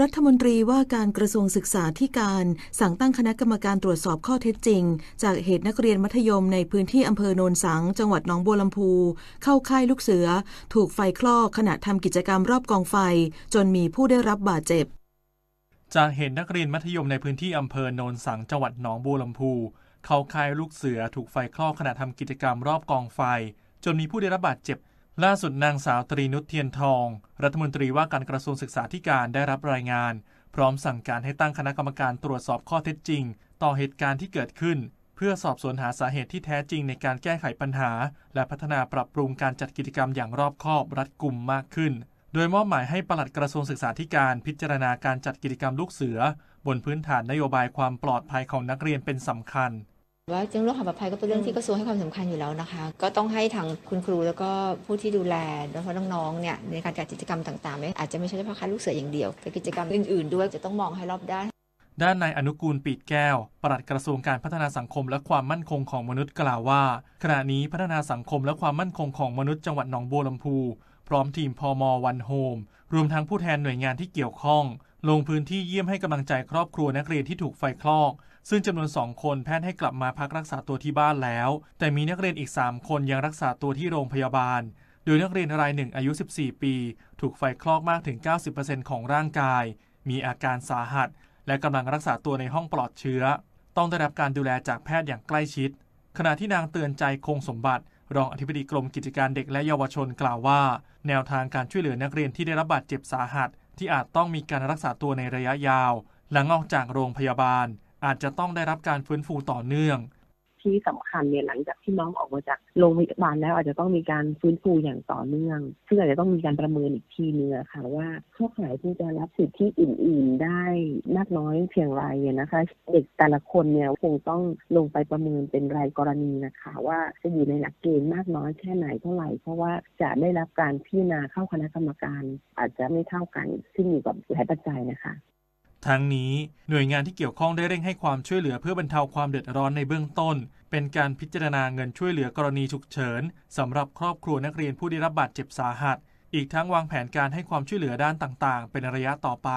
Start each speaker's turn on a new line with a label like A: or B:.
A: รัฐมนตรีว่าการกระทรวงศึกษาธิการ สั่งตั้งคณะกรรมการตรวจสอบข้อเท็จจริง จากเหตุนักเรียนมัธยมในพื้นที่อำเภอโนนสังจังหวัดหนองบัวลำพู เข้าค่ายลูกเสือถูกไฟคลอกขณะทำกิจกรรมรอบกองไฟ จนมีผู้ได้รับบาดเจ็บ
B: จากเหตุนักเรียนมัธยมในพื้นที่อำเภอโนนสังจังหวัดหนองบัวลำพูเข้าค่ายลูกเสือถูกไฟคลอกขณะทำกิจกรรมรอบกองไฟ จนมีผู้ได้รับบาดเจ็บล่าสุดนางสาวตรีนุชเทียนทองรัฐมนตรีว่าการกระทรวงศึกษาธิการได้รับรายงาน พร้อมสั่งการให้ตั้งคณะกรรมการตรวจสอบข้อเท็จจริงต่อเหตุการณ์ที่เกิดขึ้นเพื่อสอบสวนหาสาเหตุที่แท้จริงในการแก้ไขปัญหา และพัฒนาปรับปรุงการจัดกิจกรรมอย่างรอบคอบรัดกุมมากขึ้น โดยมอบหมายให้ปลัดกระทรวงศึกษาธิการพิจารณาการจัดกิจกรรมลูกเสือ บนพื้นฐานนโยบายความปลอดภัยของนักเรียนเป็นสำคัญ
C: ว่าเรื่องโรคหอบภัยก็เป็นเรื่องที่กระทรวงให้ความสำคัญอยู่แล้วนะคะ ก็ต้องให้ทางคุณครูแล้วก็ผู้ที่ดูแลโดยเฉพาะน้องๆเนี่ยในการจัดกิจกรรมต่างๆ่อาจจะไม่ใช่เฉพาะคัดลูกเสืออย่างเดียวแต่กิจกรรมอื่นๆ ด้วยจะต้องมองให้รอบด้าน
B: ด้านนายอนุกูลปีดแก้วปลัดกระทรวงการพัฒนาสังคมและความมั่นคงของมนุษย์กล่าวว่า ขณะนี้พัฒนาสังคมและความมั่นคงของมนุษย์จังหวัดหนองบัวลำพู พร้อมทีมพอมวันโฮม รวมทั้งผู้แทนหน่วยงานที่เกี่ยวข้อง ลงพื้นที่เยี่ยมให้กำลังใจครอบครัวนักเรียนที่ถูกไฟคลอกซึ่งจำนวน 2 คนแพทย์ให้กลับมาพักรักษาตัวที่บ้านแล้ว แต่มีนักเรียนอีก 3 คนยังรักษาตัวที่โรงพยาบาล โดยนักเรียนรายหนึ่ง อายุ 14 ปี ถูกไฟคลอกมากถึง 90%ของร่างกาย มีอาการสาหัส และกำลังรักษาตัวในห้องปลอดเชื้อ ต้องได้รับการดูแลจากแพทย์อย่างใกล้ชิด ขณะที่นางเตือนใจคงสมบัติ รองอธิบดีกรมกิจการเด็กและเยาวชนกล่าวว่า แนวทางการช่วยเหลือนักเรียนที่ได้รับบาดเจ็บสาหัส ที่อาจต้องมีการรักษาตัวในระยะยาวหลังออกจากโรงพยาบาลอาจจะต้องได้รับการฟื้นฟูต่อเนื่อง
D: ที่สำคัญเนี่ยหลังจากที่น้องออกมาจากโรงพยาบาลแล้วอาจจะต้องมีการฟื้นฟูอย่างต่อเนื่อง ซึ่งอาจจะต้องมีการประเมินอีกทีนึงค่ะว่าเข้าข่ายที่จะรับสิทธิอื่น ๆ ได้มากน้อยเพียงไรนะคะเด็กแต่ละคนเนี่ยคงต้องลงไปประเมินเป็นรายกรณีนะคะ ว่าจะอยู่ในหลักเกณฑ์มากน้อยแค่ไหนเท่าไหร่เพราะว่าจะได้รับการพิจารณาเข้าคณะกรรมการ อาจจะไม่เท่ากันขึ้นอยู่กับหลายปัจจัยนะคะ
B: ทั้งนี้หน่วยงานที่เกี่ยวข้องได้เร่งให้ความช่วยเหลือเพื่อบรรเทาความเดือดร้อนในเบื้องต้น เป็นการพิจารณาเงินช่วยเหลือกรณีฉุกเฉินสำหรับครอบครัวนักเรียนผู้ได้รับบาดเจ็บสาหัส อีกทั้งวางแผนการให้ความช่วยเหลือด้านต่างๆ เป็นระยะต่อไป